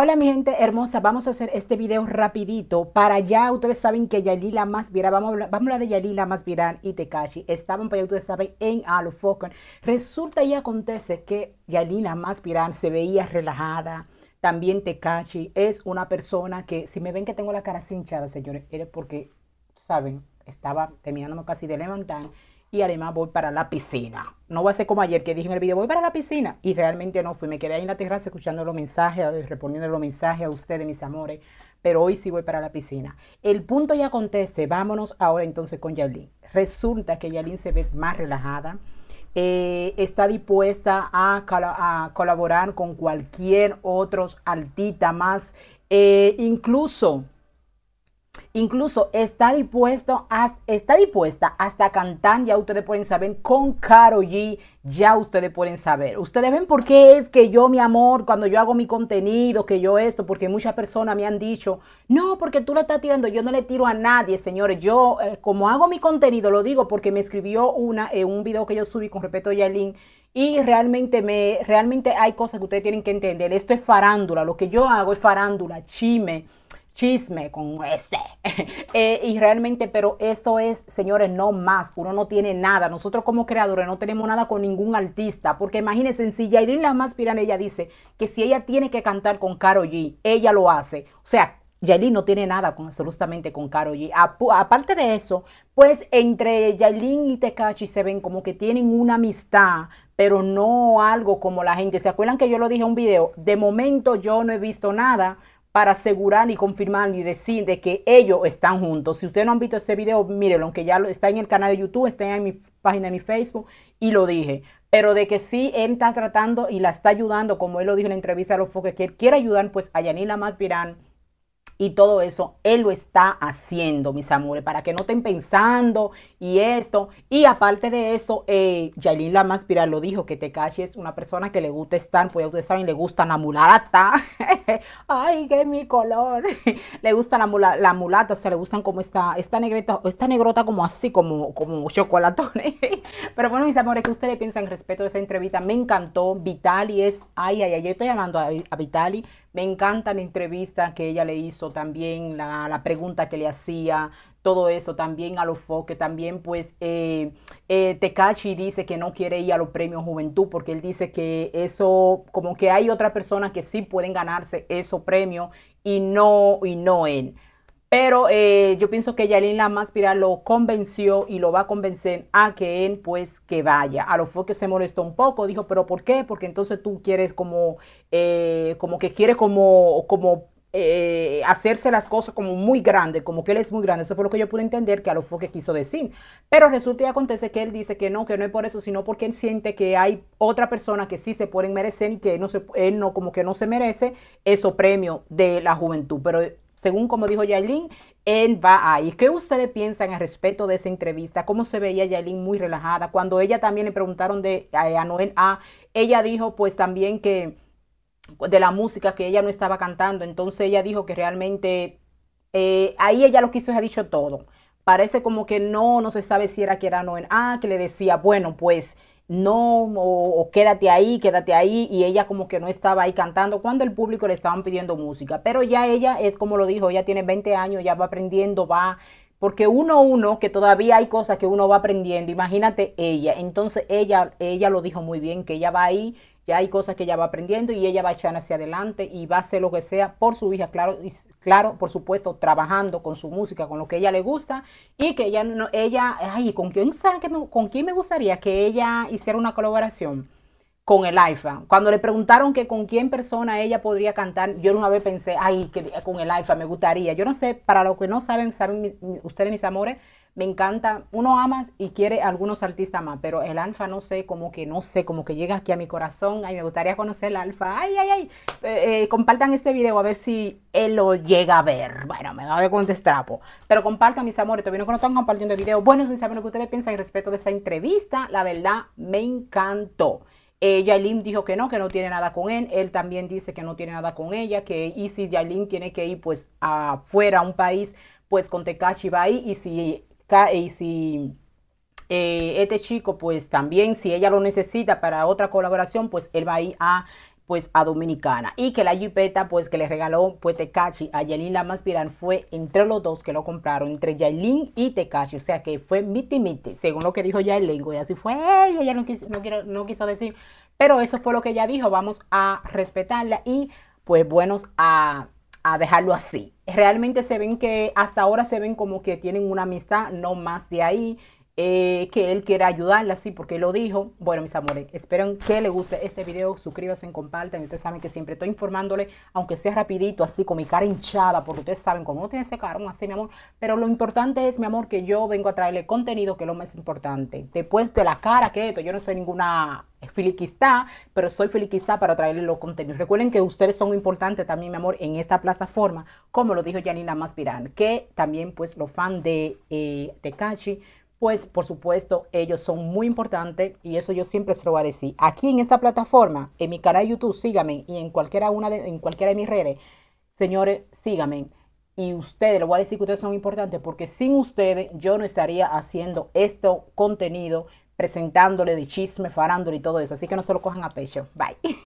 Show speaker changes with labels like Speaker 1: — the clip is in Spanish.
Speaker 1: Hola mi gente hermosa, vamos a hacer este video rapidito para ya, ustedes saben que Yalila más viral, vamos a hablar, vamos de Yalila más viral y Tekashi, estaban para ustedes saben en Focan, resulta y acontece que Yalila más viral se veía relajada, también Tekashi es una persona que, si me ven que tengo la cara hinchada, señores, es porque, saben, estaba terminando casi de levantar y además voy para la piscina. No va a ser como ayer que dije en el video, voy para la piscina y realmente no fui. Me quedé ahí en la terraza escuchando los mensajes, eh, respondiendo los mensajes a ustedes, mis amores, pero hoy sí voy para la piscina. El punto ya acontece, vámonos ahora entonces con Yalín. Resulta que Yalín se ve más relajada. Eh, está dispuesta a, colaborar con cualquier otro altita más, eh, incluso incluso está dispuesto dispuesta hasta cantar, ya ustedes pueden saber, con Caro G, ya ustedes pueden saber. Ustedes ven por qué es que yo, mi amor, cuando yo hago mi contenido, que yo esto, porque muchas personas me han dicho, no, porque tú la estás tirando, yo no le tiro a nadie, señores. Yo, eh, como hago mi contenido, lo digo porque me escribió una, eh, un video que yo subí con respeto a y realmente me, realmente hay cosas que ustedes tienen que entender. Esto es farándula, lo que yo hago es farándula, chime chisme con este. Eh, y realmente, pero esto es, señores, no más. Uno no tiene nada. Nosotros como creadores no tenemos nada con ningún artista. Porque imagínense, si Yailin la Más Piran, ella dice que si ella tiene que cantar con Caro G, ella lo hace. O sea, Yailin no tiene nada con, absolutamente con Karol G. aparte de eso, pues entre Yailin y Tekachi se ven como que tienen una amistad, pero no algo como la gente. ¿Se acuerdan que yo lo dije en un video? De momento yo no he visto nada, para asegurar ni confirmar ni decir de que ellos están juntos. Si ustedes no han visto este video, mírenlo, aunque ya lo, está en el canal de YouTube, está en mi página de mi Facebook y lo dije. Pero de que sí, él está tratando y la está ayudando, como él lo dijo en la entrevista a los foques, que él quiere ayudar pues a Yanila Virán, y todo eso, Él lo está haciendo, mis amores, para que no estén pensando y esto. Y aparte de eso, eh, Yailin Lamaspira lo dijo, que Tekashi es una persona que le gusta estar, pues ustedes saben, le gusta la mulata. Ay, qué mi color. le gusta la, mulata, o sea, le gustan como esta, esta negreta, esta negrota como así, como, como chocolatones. Pero bueno, mis amores, ¿qué ustedes piensan respecto a esa entrevista? Me encantó. Vitali es, ay, ay, ay, yo estoy llamando a Vitali me encanta la entrevista que ella le hizo también, la, pregunta que le hacía, todo eso, también a los que también pues eh, eh dice que no quiere ir a los premios Juventud porque él dice que eso, como que hay otras personas que sí pueden ganarse esos premios y no, y no él. Pero eh, yo pienso que Yalin Lamaspira lo convenció y lo va a convencer a que él pues que vaya. A lo fue que se molestó un poco, dijo, pero ¿por qué? Porque entonces tú quieres como, eh, como que quieres como, como eh, hacerse las cosas como muy grande, como que él es muy grande. Eso fue lo que yo pude entender que a lo fue que quiso decir. Pero resulta y acontece que él dice que no, que no es por eso, sino porque él siente que hay otra persona que sí se pueden merecer y que él no, se, él no como que no se merece eso premio de la juventud. Pero según como dijo Yaelin, él va ahí. ¿Qué ustedes piensan al respecto de esa entrevista? ¿Cómo se veía Yaelin muy relajada? Cuando ella también le preguntaron de a Noel A, ella dijo pues también que de la música que ella no estaba cantando, entonces ella dijo que realmente eh, ahí ella lo quiso, ha dicho todo. Parece como que no, no se sabe si era que era Noel A, que le decía, bueno, pues no, o, quédate ahí, quédate ahí, y ella como que no estaba ahí cantando, cuando el público le estaban pidiendo música. Pero ya ella es como lo dijo, ella tiene 20 años, ya va aprendiendo, va porque uno uno, que todavía hay cosas que uno va aprendiendo, imagínate ella, entonces ella, ella lo dijo muy bien, que ella va ahí, ya hay cosas que ella va aprendiendo y ella va echando hacia adelante y va a hacer lo que sea por su hija, claro, claro, por supuesto, trabajando con su música, con lo que ella le gusta y que ella, no, ella, ay, ¿con quién, ¿con quién me gustaría que ella hiciera una colaboración? con el alfa, Cuando le preguntaron que con quién persona ella podría cantar, yo una vez pensé, ay, que con el alfa me gustaría. Yo no sé, para los que no saben, saben ustedes mis amores, me encanta, uno ama y quiere algunos artistas más, pero el alfa no sé, como que no sé, como que llega aquí a mi corazón, ay, me gustaría conocer el alfa, ay, ay, ay, eh, eh, compartan este video a ver si él lo llega a ver, bueno, me va a ver con destrapo, este pero compartan mis amores, todavía no están compartiendo el video, bueno, si saben lo que ustedes piensan respecto de esta entrevista, la verdad, me encantó. Eh, Yailin dijo que no, que no tiene nada con él. Él también dice que no tiene nada con ella, que y si Yailin tiene que ir pues afuera a un país, pues con Tekashi va ahí. Y si, y si eh, este chico pues también, si ella lo necesita para otra colaboración, pues él va ahí a pues a Dominicana y que la yipeta pues que le regaló pues Tecachi a Yailin Lamas Virán fue entre los dos que lo compraron, entre Yailin y Tecachi, o sea que fue miti miti, según lo que dijo Yailin, y así fue, ella, no, quiso, no, quiso decir, pero eso fue lo que ella dijo, vamos a respetarla y pues buenos a a dejarlo así. Realmente se ven que hasta ahora se ven como que tienen una amistad, no más de ahí. Eh, que él quiera ayudarla, así, porque lo dijo. Bueno, mis amores, espero que les guste este video, suscríbanse, compartan, ustedes saben que siempre estoy informándole, aunque sea rapidito, así, con mi cara hinchada, porque ustedes saben cómo no tiene ese no así, mi amor, pero lo importante es, mi amor, que yo vengo a traerle contenido, que es lo más importante. Después de la cara, que esto, yo no soy ninguna filiquista, pero soy filiquista para traerle los contenidos. Recuerden que ustedes son importantes también, mi amor, en esta plataforma, como lo dijo Janina Maspirán, que también, pues, los fan de eh, Tecachi, pues por supuesto, ellos son muy importantes y eso yo siempre se lo voy a decir. Aquí en esta plataforma, en mi canal de YouTube, síganme y en cualquiera, una de, en cualquiera de mis redes, señores, síganme. Y ustedes, les voy a decir que ustedes son importantes porque sin ustedes yo no estaría haciendo este contenido, presentándole de chisme, farándole y todo eso. Así que no se lo cojan a pecho. Bye.